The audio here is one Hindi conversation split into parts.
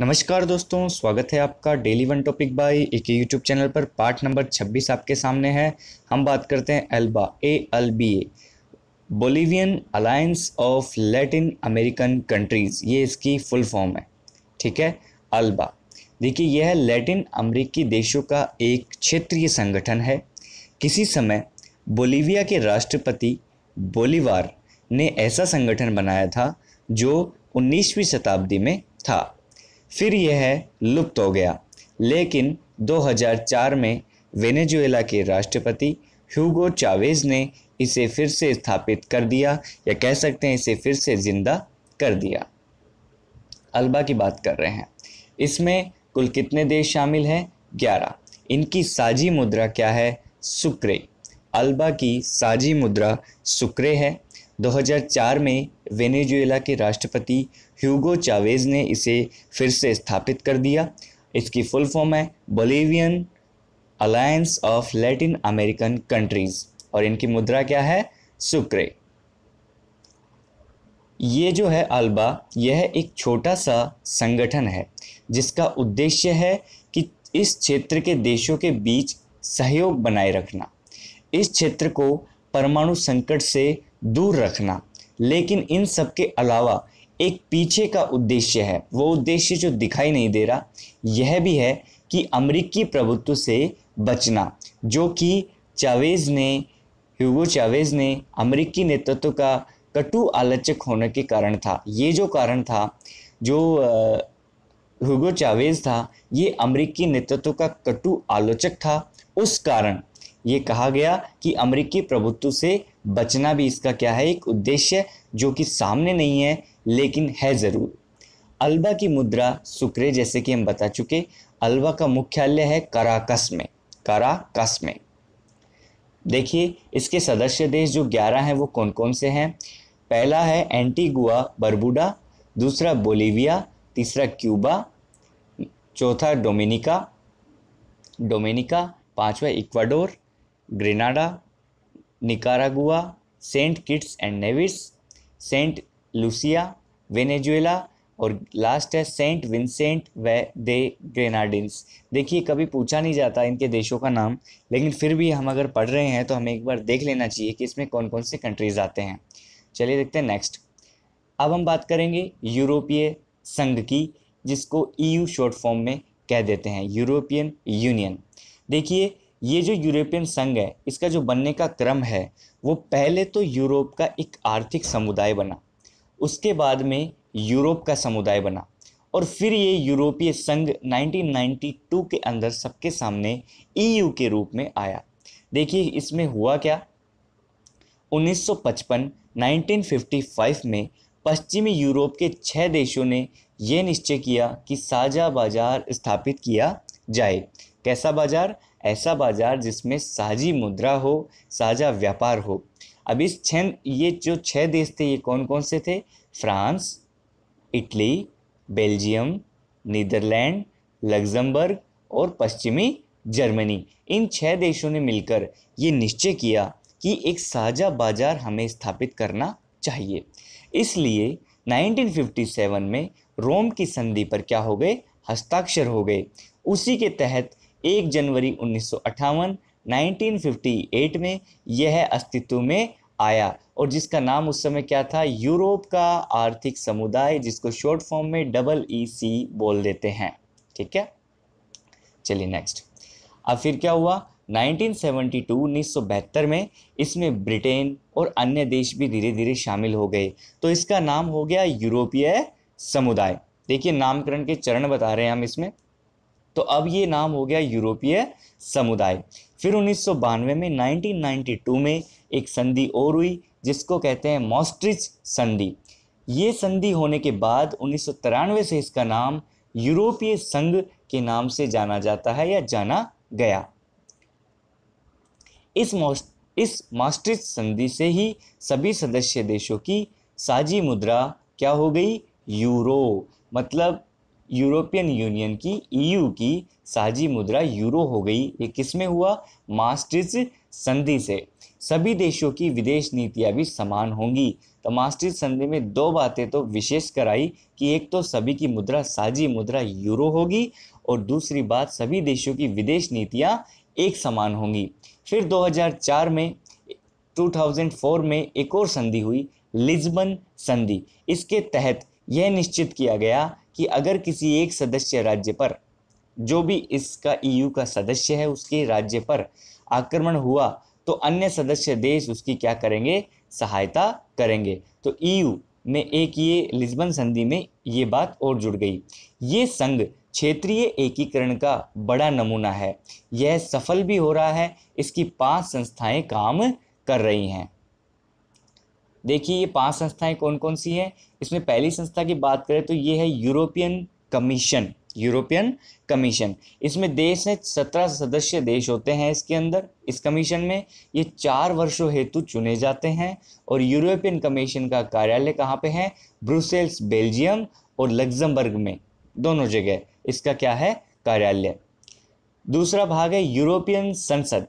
नमस्कार दोस्तों स्वागत है आपका डेली वन टॉपिक बाय एक यूट्यूब चैनल पर पार्ट नंबर 26 आपके सामने है हम बात करते हैं ALBA A L B A Bolivian alliance of Latin American countries ये इसकी फुल फॉर्म है ठीक है अल्बा देखिए यह है लैटिन अमेरिकी देशों का एक क्षेत्रीय संगठन है किसी समय बोलीविया के राष्ट्रपति बोलीवार ने ऐसा संगठन बनाया था जो 19वीं शताब्दी में था फिर यह लुप्त हो गया लेकिन 2004 में वेनेजुएला के राष्ट्रपति ह्यूगो चावेज ने इसे फिर से स्थापित कर दिया या कह सकते हैं इसे फिर से ज़िंदा कर दिया अल्बा की बात कर रहे हैं इसमें कुल कितने देश शामिल हैं ग्यारह इनकी साझी मुद्रा क्या है सुक्रे अल्बा की साझी मुद्रा सुक्रे है 2004 में वेनेजुएला के राष्ट्रपति ह्यूगो चावेज ने इसे फिर से स्थापित कर दिया इसकी फुल फॉर्म है Bolivian alliance of Latin American countries और इनकी मुद्रा क्या है सुक्रे ये जो है अल्बा यह एक छोटा सा संगठन है जिसका उद्देश्य है कि इस क्षेत्र के देशों के बीच सहयोग बनाए रखना इस क्षेत्र को परमाणु संकट से दूर रखना लेकिन इन सब के अलावा एक पीछे का उद्देश्य है वो उद्देश्य जो दिखाई नहीं दे रहा यह भी है कि अमरीकी प्रभुत्व से बचना जो कि चावेज ने ह्यूगो चावेज ने अमरीकी नेतृत्व का कटु आलोचक होने के कारण था ये जो कारण था जो ह्यूगो चावेज था ये अमरीकी नेतृत्व का कटु आलोचक था उस कारण ये कहा गया कि अमरीकी प्रभुत्व से बचना भी इसका क्या है एक उद्देश्य जो कि सामने नहीं है लेकिन है ज़रूर अलबा की मुद्रा सुक्रे जैसे कि हम बता चुके अल्बा का मुख्यालय है कराकस में कराकस में देखिए इसके सदस्य देश जो ग्यारह हैं वो कौन कौन से हैं पहला है एंटीगुआ बरबुडा दूसरा बोलीविया तीसरा क्यूबा चौथा डोमिनिका डोमिनिका पांचवा Ecuador Grenada Nicaragua Saint Kitts and Nevis Saint Lucia Venezuela और लास्ट है सेंट विंसेंट व दे ग्रेनाडिन्स देखिए कभी पूछा नहीं जाता इनके देशों का नाम लेकिन फिर भी हम अगर पढ़ रहे हैं तो हमें एक बार देख लेना चाहिए कि इसमें कौन कौन से कंट्रीज़ आते हैं चलिए देखते हैं नेक्स्ट अब हम बात करेंगे यूरोपीय संघ की जिसको ई शॉर्ट फॉर्म में कह देते हैं यूरोपियन यूनियन देखिए ये जो यूरोपियन संघ है इसका जो बनने का क्रम है वो पहले तो यूरोप का एक आर्थिक समुदाय बना उसके बाद में यूरोप का समुदाय बना और फिर ये यूरोपीय संघ 1992 के अंदर सबके सामने ईयू e के रूप में आया देखिए इसमें हुआ क्या 1955 1955 में पश्चिमी यूरोप के छह देशों ने यह निश्चय किया कि साझा बाजार स्थापित किया जाए कैसा बाजार ऐसा बाजार जिसमें साझी मुद्रा हो साझा व्यापार हो अब इस छ ये जो छः देश थे ये कौन कौन से थे France Italy Belgium Netherland Luxembourg और पश्चिमी जर्मनी इन छः देशों ने मिलकर ये निश्चय किया कि एक साझा बाजार हमें स्थापित करना चाहिए इसलिए 1957 में रोम की संधि पर क्या हो गए हस्ताक्षर हो गए उसी के तहत 1 जनवरी उन्नीस 1958 में यह अस्तित्व में आया और जिसका नाम उस समय क्या था यूरोप का आर्थिक समुदाय जिसको शॉर्ट फॉर्म में डबल ई सी बोल देते हैं ठीक है चलिए नेक्स्ट अब फिर क्या हुआ 1972 1972 में इसमें ब्रिटेन और अन्य देश भी धीरे धीरे शामिल हो गए तो इसका नाम हो गया यूरोपीय समुदाय देखिए नामकरण के चरण बता रहे हैं हम इसमें तो अब ये नाम हो गया यूरोपीय समुदाय फिर उन्नीस में 1992 में एक संधि और हुई जिसको कहते हैं मॉस्ट्रिच संधि ये संधि होने के बाद उन्नीस से इसका नाम यूरोपीय संघ के नाम से जाना जाता है या जाना गया इस इस मास्ट्रिच संधि से ही सभी सदस्य देशों की साझी मुद्रा क्या हो गई यूरो मतलब यूरोपियन यूनियन की ईयू e की साझी मुद्रा यूरो हो गई ये किस में हुआ मास्ट्रिज संधि से सभी देशों की विदेश नीतियाँ भी समान होंगी तो मास्टिज संधि में दो बातें तो विशेष कराई कि एक तो सभी की मुद्रा साझी मुद्रा यूरो होगी और दूसरी बात सभी देशों की विदेश नीतियाँ एक समान होंगी फिर 2004 में 2004 में एक और संधि हुई लिस्बन संधि इसके तहत यह निश्चित किया गया कि अगर किसी एक सदस्य राज्य पर जो भी इसका ईयू e का सदस्य है उसके राज्य पर आक्रमण हुआ तो अन्य सदस्य देश उसकी क्या करेंगे सहायता करेंगे तो ईयू e में एक ये लिस्बन संधि में ये बात और जुड़ गई ये संघ क्षेत्रीय एकीकरण का बड़ा नमूना है यह सफल भी हो रहा है इसकी पांच संस्थाएं काम कर रही हैं देखिए ये पांच संस्थाएं कौन कौन सी हैं इसमें पहली संस्था की बात करें तो ये है यूरोपियन कमीशन यूरोपियन कमीशन इसमें देश है सत्रह सदस्य देश होते हैं इसके अंदर इस कमीशन में ये चार वर्षों हेतु चुने जाते हैं और यूरोपियन कमीशन का कार्यालय कहाँ पे है ब्रुसेल्स बेल्जियम और लग्जमबर्ग में दोनों जगह इसका क्या है कार्यालय दूसरा भाग है यूरोपियन संसद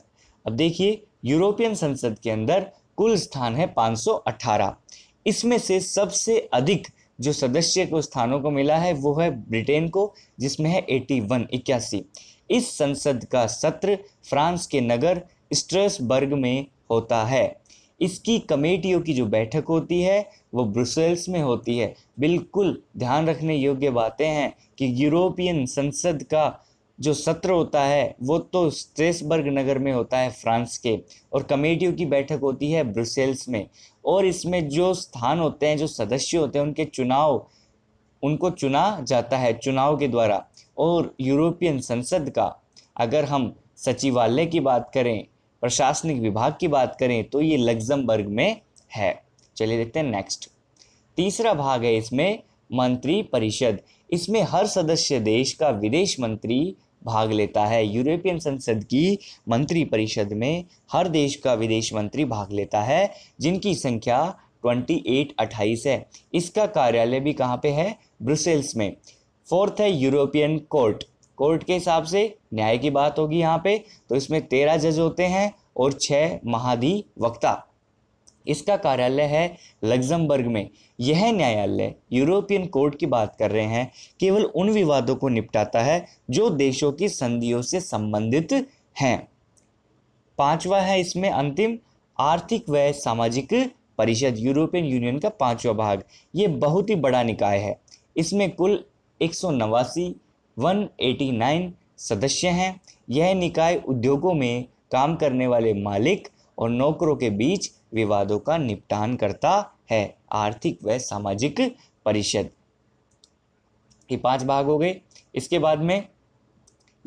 अब देखिए यूरोपियन संसद के अंदर कुल स्थान है 518 इसमें से सबसे अधिक जो सदस्य को स्थानों को मिला है वो है ब्रिटेन को जिसमें है 81 इक्यासी इस संसद का सत्र फ्रांस के नगर स्ट्रसबर्ग में होता है इसकी कमेटियों की जो बैठक होती है वो ब्रुसेल्स में होती है बिल्कुल ध्यान रखने योग्य बातें हैं कि यूरोपियन संसद का जो सत्र होता है वो तो स्ट्रेसबर्ग नगर में होता है फ्रांस के और कमेटियों की बैठक होती है ब्रुसेल्स में और इसमें जो स्थान होते हैं जो सदस्य होते हैं उनके चुनाव उनको चुना जाता है चुनाव के द्वारा और यूरोपियन संसद का अगर हम सचिवालय की बात करें प्रशासनिक विभाग की बात करें तो ये लग्जमबर्ग में है चलिए देखते हैं नेक्स्ट तीसरा भाग है इसमें मंत्री परिषद इसमें हर सदस्य देश का विदेश मंत्री भाग लेता है यूरोपियन संसद की मंत्री परिषद में हर देश का विदेश मंत्री भाग लेता है जिनकी संख्या ट्वेंटी एट अट्ठाईस है इसका कार्यालय भी कहाँ पे है ब्रुसेल्स में फोर्थ है यूरोपियन कोर्ट कोर्ट के हिसाब से न्याय की बात होगी यहाँ पे तो इसमें तेरह जज होते हैं और छः महाधिवक्ता इसका कार्यालय है लग्जमबर्ग में यह न्यायालय यूरोपियन कोर्ट की बात कर रहे हैं केवल उन विवादों को निपटाता है जो देशों की संधियों से संबंधित हैं पांचवा है इसमें अंतिम आर्थिक व सामाजिक परिषद यूरोपियन यूनियन का पांचवा भाग ये बहुत ही बड़ा निकाय है इसमें कुल एक सौ नवासी वन एटी नाइन सदस्य हैं यह निकाय उद्योगों में काम करने वाले मालिक और नौकरों के बीच विवादों का निपटान करता है आर्थिक व सामाजिक परिषद ये पांच भाग हो गए इसके बाद में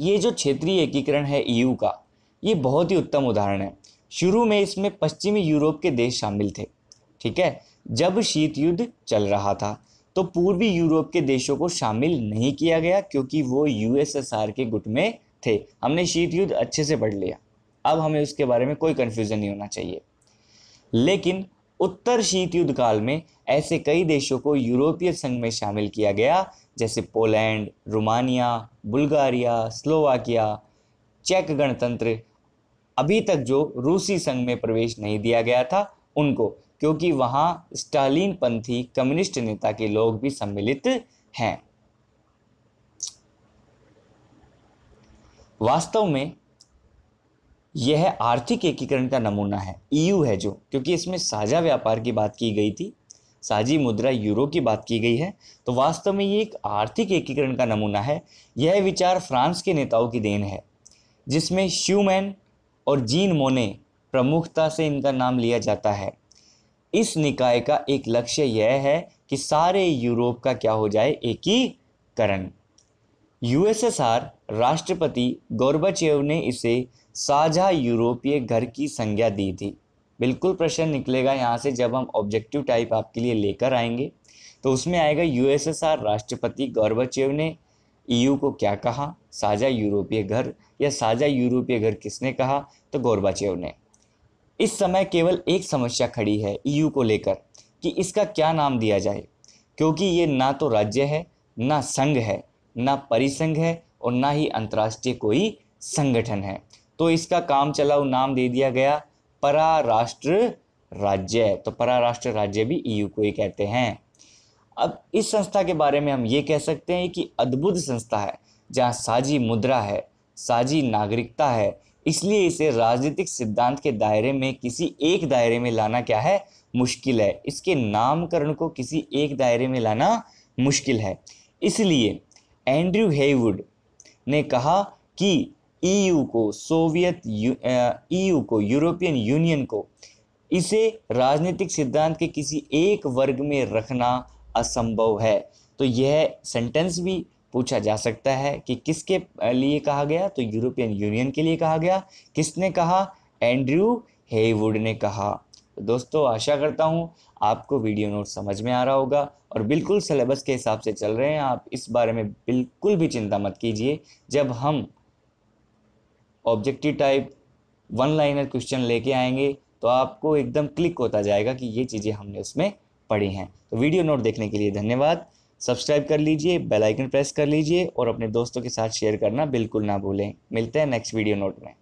ये जो क्षेत्रीय एकीकरण है ईयू e का ये बहुत ही उत्तम उदाहरण है शुरू में इसमें पश्चिमी यूरोप के देश शामिल थे ठीक है जब शीत युद्ध चल रहा था तो पूर्वी यूरोप के देशों को शामिल नहीं किया गया क्योंकि वो यूएसएसआर के गुट में थे हमने शीत युद्ध अच्छे से पढ़ लिया अब हमें उसके बारे में कोई कन्फ्यूज़न नहीं होना चाहिए लेकिन उत्तर शीत युद्ध काल में ऐसे कई देशों को यूरोपीय संघ में शामिल किया गया जैसे पोलैंड रोमानिया बुल्गारिया स्लोवाकिया चेक गणतंत्र अभी तक जो रूसी संघ में प्रवेश नहीं दिया गया था उनको क्योंकि वहाँ स्टालिन पंथी कम्युनिस्ट नेता के लोग भी सम्मिलित हैं वास्तव में यह आर्थिक एकीकरण का नमूना है ईयू e है जो क्योंकि इसमें साझा व्यापार की बात की गई थी साझी मुद्रा यूरो की बात की गई है तो वास्तव में ये एक आर्थिक एकीकरण का नमूना है यह विचार फ्रांस के नेताओं की देन है जिसमें श्यूमैन और जीन मोने प्रमुखता से इनका नाम लिया जाता है इस निकाय का एक लक्ष्य यह है कि सारे यूरोप का क्या हो जाए एकीकरण यूएसएसआर राष्ट्रपति गौरबाचेव ने इसे साझा यूरोपीय घर की संज्ञा दी थी बिल्कुल प्रश्न निकलेगा यहाँ से जब हम ऑब्जेक्टिव टाइप आपके लिए लेकर आएंगे तो उसमें आएगा यूएसएसआर राष्ट्रपति गौरवचेव ने ईयू को क्या कहा साझा यूरोपीय घर या साझा यूरोपीय घर किसने कहा तो गौरबाचेव ने इस समय केवल एक समस्या खड़ी है ईयू को लेकर कि इसका क्या नाम दिया जाए क्योंकि ये ना तो राज्य है ना संघ है ना परिसंघ है और ना ही अंतर्राष्ट्रीय कोई संगठन है तो इसका काम चलाऊ नाम दे दिया गया पराराष्ट्र राज्य तो पराराष्ट्र राज्य भी ईयू e को ही कहते हैं अब इस संस्था के बारे में हम ये कह सकते हैं कि अद्भुत संस्था है जहाँ साझी मुद्रा है साझी नागरिकता है इसलिए इसे राजनीतिक सिद्धांत के दायरे में किसी एक दायरे में लाना क्या है मुश्किल है इसके नामकरण को किसी एक दायरे में लाना मुश्किल है इसलिए एंड्रयू हेवुड ने कहा कि ईयू e को सोवियत ईयू e को यूरोपियन यूनियन को इसे राजनीतिक सिद्धांत के किसी एक वर्ग में रखना असंभव है तो यह सेंटेंस भी पूछा जा सकता है कि किसके लिए कहा गया तो यूरोपियन यूनियन के लिए कहा गया किसने कहा एंड्रयू हेवुड ने कहा तो दोस्तों आशा करता हूँ आपको वीडियो नोट समझ में आ रहा होगा और बिल्कुल सिलेबस के हिसाब से चल रहे हैं आप इस बारे में बिल्कुल भी चिंता मत कीजिए जब हम objective type one liner question लेके आएंगे तो आपको एकदम क्लिक होता जाएगा कि ये चीज़ें हमने उसमें पढ़ी हैं तो वीडियो नोट देखने के लिए धन्यवाद सब्सक्राइब कर लीजिए बेल आइकन प्रेस कर लीजिए और अपने दोस्तों के साथ शेयर करना बिल्कुल ना भूलें मिलते हैं नेक्स्ट वीडियो नोट में